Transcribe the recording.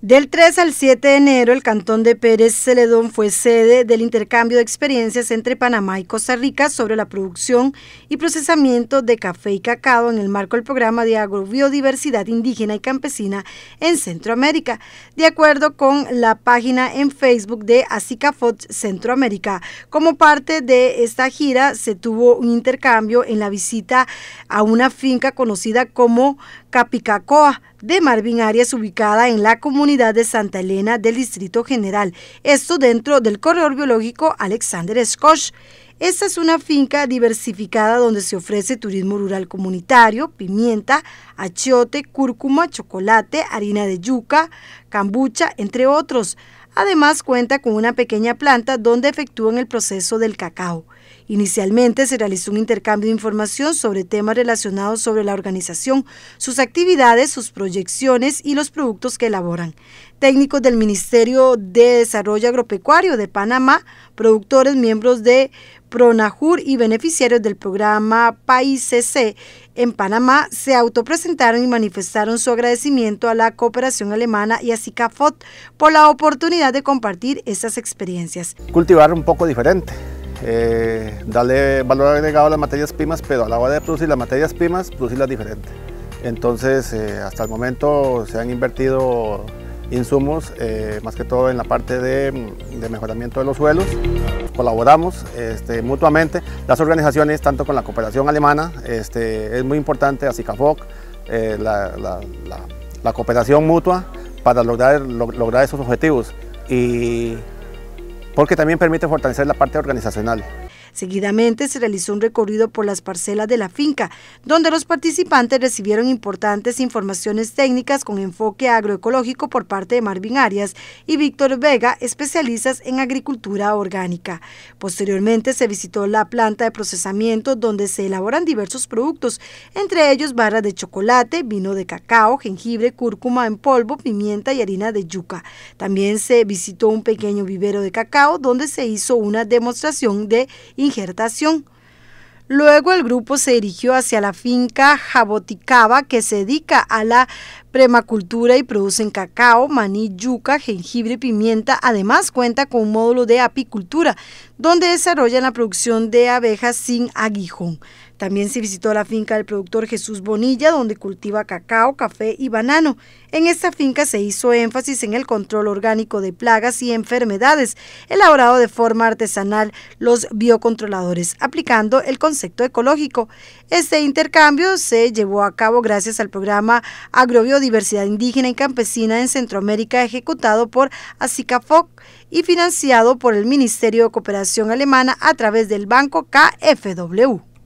Del 3 al 7 de enero, el cantón de Pérez Celedón fue sede del intercambio de experiencias entre Panamá y Costa Rica sobre la producción y procesamiento de café y cacao en el marco del programa de agrobiodiversidad indígena y campesina en Centroamérica, de acuerdo con la página en Facebook de Acicafot Centroamérica. Como parte de esta gira, se tuvo un intercambio en la visita a una finca conocida como Capicacoa de Marvin Arias, ubicada en la comunidad de Santa Elena del Distrito General, esto dentro del corredor biológico Alexander Scott. Esta es una finca diversificada donde se ofrece turismo rural comunitario, pimienta, achiote, cúrcuma, chocolate, harina de yuca, cambucha, entre otros. Además cuenta con una pequeña planta donde efectúan el proceso del cacao. Inicialmente se realizó un intercambio de información sobre temas relacionados sobre la organización, sus actividades, sus proyecciones y los productos que elaboran. Técnicos del Ministerio de Desarrollo Agropecuario de Panamá, productores, miembros de PRONAJUR y beneficiarios del programa País en Panamá se autopresentaron y manifestaron su agradecimiento a la cooperación alemana y a SICAFOT por la oportunidad de compartir estas experiencias. Cultivar un poco diferente eh, darle valor agregado a las materias primas, pero a la hora de producir las materias primas, producirlas diferente. Entonces, eh, hasta el momento se han invertido insumos, eh, más que todo en la parte de, mm, mejoramiento de los suelos. Colaboramos este, mutuamente, las organizaciones, tanto con la cooperación alemana, este, es muy importante, a SICAFOC, la, la, cooperación mutua para lograr, lograr esos objetivos. Y porque también permite fortalecer la parte organizacional. Seguidamente se realizó un recorrido por las parcelas de la finca, donde los participantes recibieron importantes informaciones técnicas con enfoque agroecológico por parte de Marvin Arias y Víctor Vega, especialistas en agricultura orgánica. Posteriormente se visitó la planta de procesamiento donde se elaboran diversos productos, entre ellos barras de chocolate, vino de cacao, jengibre, cúrcuma en polvo, pimienta y harina de yuca. También se visitó un pequeño vivero de cacao donde se hizo una demostración de injertación. Luego el grupo se dirigió hacia la finca Jaboticaba, que se dedica a la premacultura y producen cacao, maní, yuca, jengibre y pimienta. Además cuenta con un módulo de apicultura, donde desarrollan la producción de abejas sin aguijón. También se visitó la finca del productor Jesús Bonilla, donde cultiva cacao, café y banano. En esta finca se hizo énfasis en el control orgánico de plagas y enfermedades, elaborado de forma artesanal los biocontroladores, aplicando el concepto ecológico. Este intercambio se llevó a cabo gracias al programa Agrobiodiversidad Indígena y Campesina en Centroamérica, ejecutado por ASICAFOC y financiado por el Ministerio de Cooperación Alemana a través del Banco KFW.